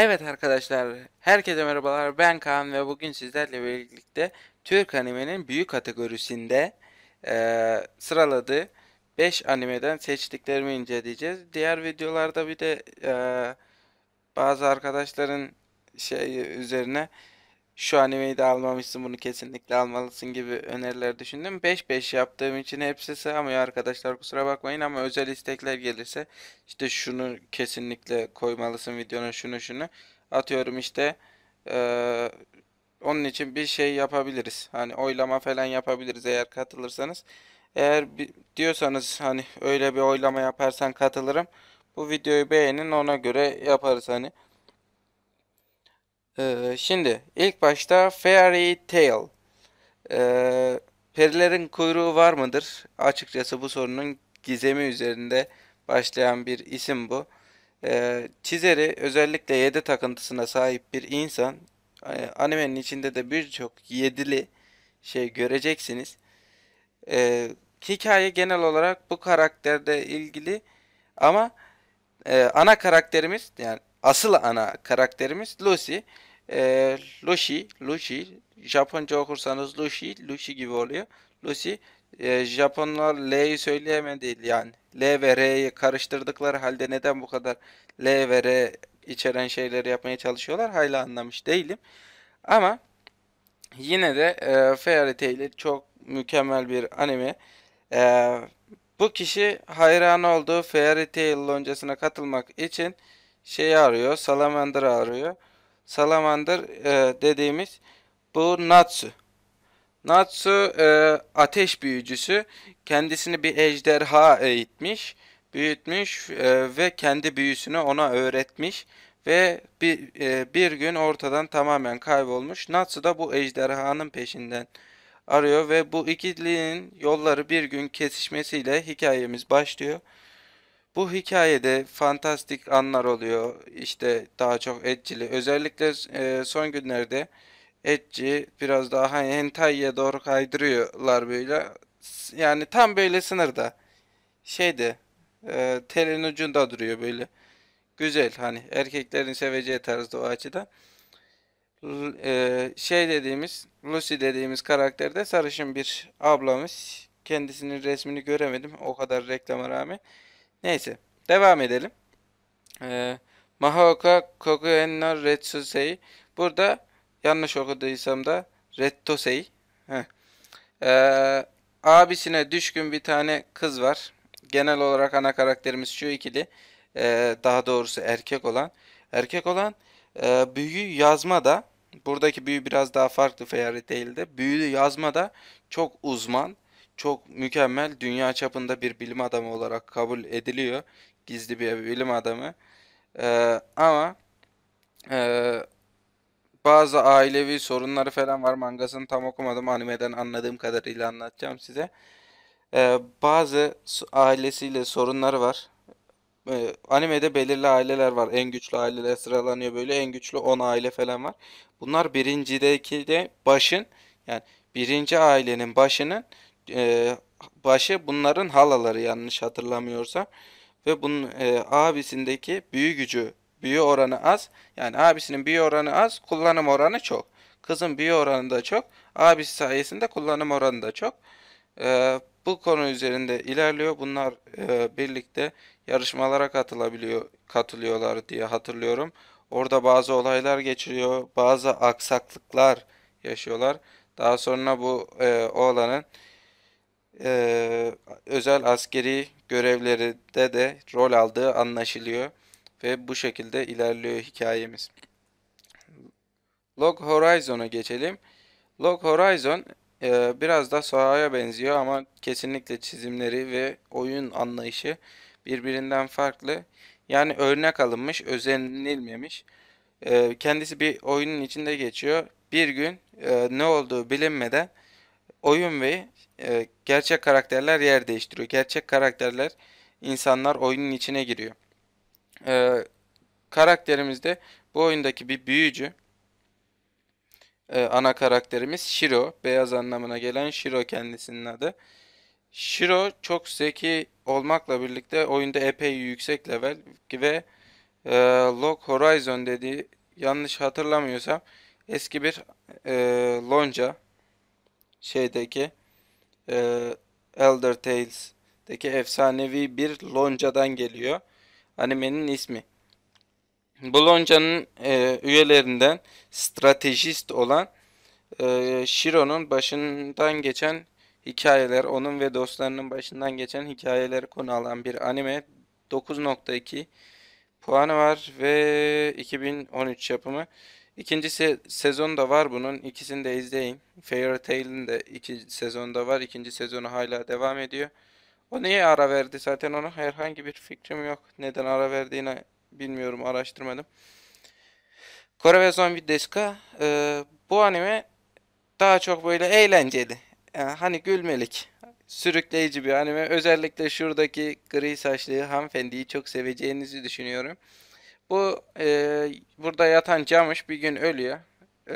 Evet arkadaşlar, herkese merhabalar. Ben Kaan ve bugün sizlerle birlikte Türk animenin büyük kategorisinde e, sıraladığı 5 animeden seçtiklerimi inceleyeceğiz. Diğer videolarda bir de e, bazı arkadaşların şey üzerine şu animeyi de almamışsın bunu kesinlikle almalısın gibi öneriler düşündüm. 5-5 yaptığım için hepsi sığamıyor arkadaşlar kusura bakmayın ama özel istekler gelirse işte şunu kesinlikle koymalısın videonun şunu şunu atıyorum işte ee, onun için bir şey yapabiliriz. Hani oylama falan yapabiliriz eğer katılırsanız. Eğer bir, diyorsanız hani öyle bir oylama yaparsan katılırım. Bu videoyu beğenin ona göre yaparız hani. Ee, şimdi ilk başta Fairy Tale, Ee, perilerin kuyruğu var mıdır? Açıkçası bu sorunun gizemi üzerinde başlayan bir isim bu. Ee, çizeri özellikle 7 takıntısına sahip bir insan. E, animenin içinde de birçok yedili şey göreceksiniz. Ee, hikaye genel olarak bu karakterde ilgili ama e, ana karakterimiz yani asıl ana karakterimiz Lucy e, ee, Lucy, Lushi, Japonca okursanız Lucy, Lucy gibi oluyor. Lushi, e, Japonlar L'yi söyleyemedi değil yani. L ve R'yi karıştırdıkları halde neden bu kadar L ve R içeren şeyleri yapmaya çalışıyorlar hala anlamış değilim. Ama yine de e, Fairy Tail çok mükemmel bir anime. E, bu kişi hayran olduğu Fairy Tail loncasına katılmak için şey arıyor, Salamander arıyor salamander e, dediğimiz bu Natsu. Natsu e, ateş büyücüsü. Kendisini bir ejderha eğitmiş, büyütmüş e, ve kendi büyüsünü ona öğretmiş ve bir, e, bir gün ortadan tamamen kaybolmuş. Natsu da bu ejderhanın peşinden arıyor ve bu ikilinin yolları bir gün kesişmesiyle hikayemiz başlıyor. Bu hikayede fantastik anlar oluyor. İşte daha çok etçili. Özellikle e, son günlerde etçi biraz daha hani hentai'ye doğru kaydırıyorlar böyle. Yani tam böyle sınırda. Şeyde e, telin ucunda duruyor böyle. Güzel hani erkeklerin seveceği tarzda o açıdan. E, şey dediğimiz Lucy dediğimiz karakterde sarışın bir ablamız, Kendisinin resmini göremedim o kadar reklama rağmen. Neyse. Devam edelim. Ee, Mahoka Kokuenno Retsusei. Burada yanlış okuduysam da Rettosei. Ee, abisine düşkün bir tane kız var. Genel olarak ana karakterimiz şu ikili. Ee, daha doğrusu erkek olan. Erkek olan e, büyü yazmada buradaki büyü biraz daha farklı Fairy Tail'de. Büyü yazmada çok uzman çok mükemmel dünya çapında bir bilim adamı olarak kabul ediliyor. Gizli bir bilim adamı. Ee, ama e, bazı ailevi sorunları falan var. Mangasını tam okumadım. Animeden anladığım kadarıyla anlatacağım size. Ee, bazı ailesiyle sorunları var. Ee, animede belirli aileler var. En güçlü aileler sıralanıyor böyle. En güçlü 10 aile falan var. Bunlar birincideki de başın yani birinci ailenin başının e, başı bunların halaları yanlış hatırlamıyorsam ve bunun e, abisindeki büyü gücü büyü oranı az yani abisinin büyü oranı az kullanım oranı çok kızın büyü oranı da çok abisi sayesinde kullanım oranı da çok e, bu konu üzerinde ilerliyor bunlar e, birlikte yarışmalara katılabiliyor katılıyorlar diye hatırlıyorum orada bazı olaylar geçiriyor bazı aksaklıklar yaşıyorlar daha sonra bu e, oğlanın e, özel askeri görevlerinde de rol aldığı anlaşılıyor ve bu şekilde ilerliyor hikayemiz. Log Horizon'a geçelim. Log Horizon e, biraz da sahaya benziyor ama kesinlikle çizimleri ve oyun anlayışı birbirinden farklı. Yani örnek alınmış, özenilmemiş. E, kendisi bir oyunun içinde geçiyor. Bir gün e, ne olduğu bilinmeden oyun ve e, gerçek karakterler yer değiştiriyor. Gerçek karakterler insanlar oyunun içine giriyor. E, karakterimizde bu oyundaki bir büyücü e, ana karakterimiz Shiro. Beyaz anlamına gelen Shiro kendisinin adı. Shiro çok zeki olmakla birlikte oyunda epey yüksek level ve e, Log Horizon dediği yanlış hatırlamıyorsam eski bir e, lonca şeydeki e, Elder Tales'deki efsanevi bir loncadan geliyor. Animenin ismi. Bu loncanın e, üyelerinden stratejist olan e, Shiro'nun başından geçen hikayeler, onun ve dostlarının başından geçen hikayeleri konu alan bir anime. 9.2 puanı var ve 2013 yapımı. İkincisi sezon da var bunun. İkisini de izleyin. Fairy Tail'in de ikinci sezonda var. İkinci sezonu hala devam ediyor. O niye ara verdi? Zaten ona herhangi bir fikrim yok. Neden ara verdiğini bilmiyorum. Araştırmadım. Kore ve Zombi Deska. Ee, bu anime daha çok böyle eğlenceli. Yani hani gülmelik. Sürükleyici bir anime. Özellikle şuradaki gri saçlı hanımefendiyi çok seveceğinizi düşünüyorum. Bu e, burada yatan camış bir gün ölüyor. E,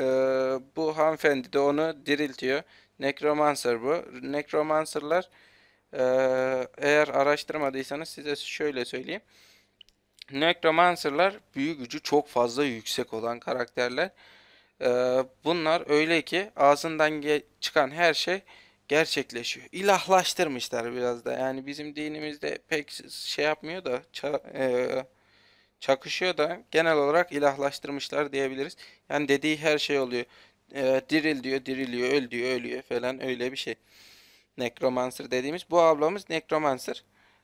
bu hanımefendi de onu diriltiyor. Necromancer bu. Necromancer'lar e, eğer araştırmadıysanız size şöyle söyleyeyim. Necromancer'lar büyü gücü çok fazla yüksek olan karakterler. E, bunlar öyle ki ağzından çıkan her şey gerçekleşiyor. İlahlaştırmışlar biraz da. Yani bizim dinimizde pek şey yapmıyor da e, çakışıyor da genel olarak ilahlaştırmışlar diyebiliriz. Yani dediği her şey oluyor. E, diril diyor, diriliyor, öl diyor, ölüyor falan öyle bir şey. Necromancer dediğimiz. Bu ablamız Necromancer.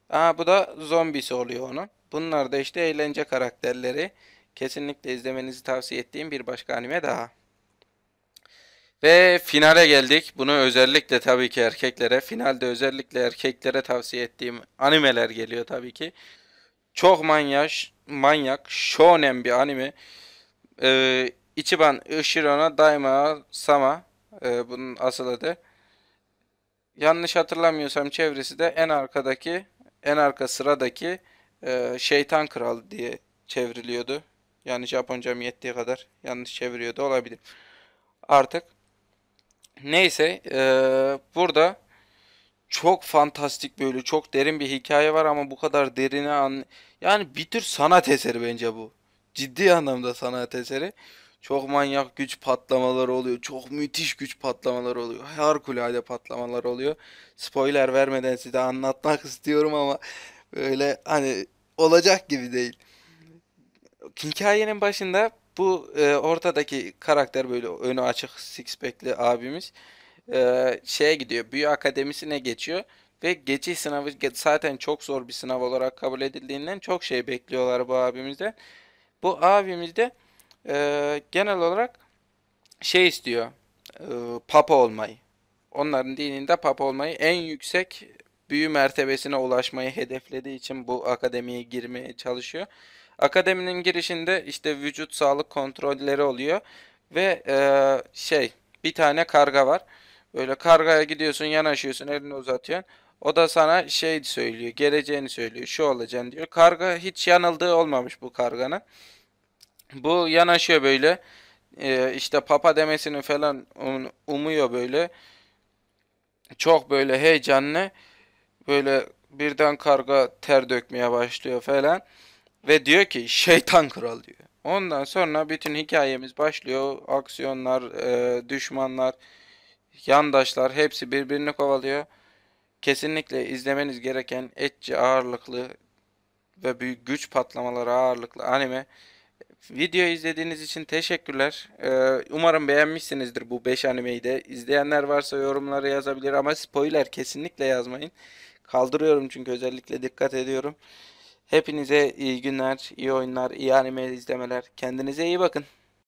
Aa, bu da zombisi oluyor onun. Bunlar da işte eğlence karakterleri. Kesinlikle izlemenizi tavsiye ettiğim bir başka anime daha. Ve finale geldik. Bunu özellikle tabii ki erkeklere, finalde özellikle erkeklere tavsiye ettiğim animeler geliyor tabii ki. Çok manyaş, manyak, shonen bir anime. Ee, Ichiban Ishiro'na Daima Sama e, bunun asıl adı. Yanlış hatırlamıyorsam çevresi de en arkadaki, en arka sıradaki e, şeytan kral diye çevriliyordu. Yani Japoncam yettiği kadar yanlış çeviriyordu olabilir. Artık neyse e, burada çok fantastik böyle çok derin bir hikaye var ama bu kadar derine an yani bir tür sanat eseri bence bu. Ciddi anlamda sanat eseri. Çok manyak güç patlamaları oluyor. Çok müthiş güç patlamaları oluyor. Harikulade patlamalar oluyor. Spoiler vermeden size anlatmak istiyorum ama böyle hani olacak gibi değil. Hikayenin başında bu e, ortadaki karakter böyle önü açık six pack'li abimiz şeye gidiyor. Büyü akademisine geçiyor. Ve geçiş sınavı zaten çok zor bir sınav olarak kabul edildiğinden çok şey bekliyorlar bu abimizden. Bu abimiz de e, genel olarak şey istiyor. E, papa olmayı. Onların dininde papa olmayı en yüksek büyü mertebesine ulaşmayı hedeflediği için bu akademiye girmeye çalışıyor. Akademinin girişinde işte vücut sağlık kontrolleri oluyor ve e, şey bir tane karga var. Böyle kargaya gidiyorsun yanaşıyorsun elini uzatıyorsun. O da sana şey söylüyor geleceğini söylüyor şu olacağını diyor. Karga hiç yanıldığı olmamış bu karganın. Bu yanaşıyor böyle ee, işte papa demesini falan um, umuyor böyle. Çok böyle heyecanlı böyle birden karga ter dökmeye başlıyor falan. Ve diyor ki şeytan kral diyor. Ondan sonra bütün hikayemiz başlıyor. Aksiyonlar, e, düşmanlar, yandaşlar hepsi birbirini kovalıyor. Kesinlikle izlemeniz gereken etçi ağırlıklı ve büyük güç patlamaları ağırlıklı anime. Video izlediğiniz için teşekkürler. Ee, umarım beğenmişsinizdir bu 5 animeyi de. İzleyenler varsa yorumları yazabilir ama spoiler kesinlikle yazmayın. Kaldırıyorum çünkü özellikle dikkat ediyorum. Hepinize iyi günler, iyi oyunlar, iyi anime izlemeler. Kendinize iyi bakın.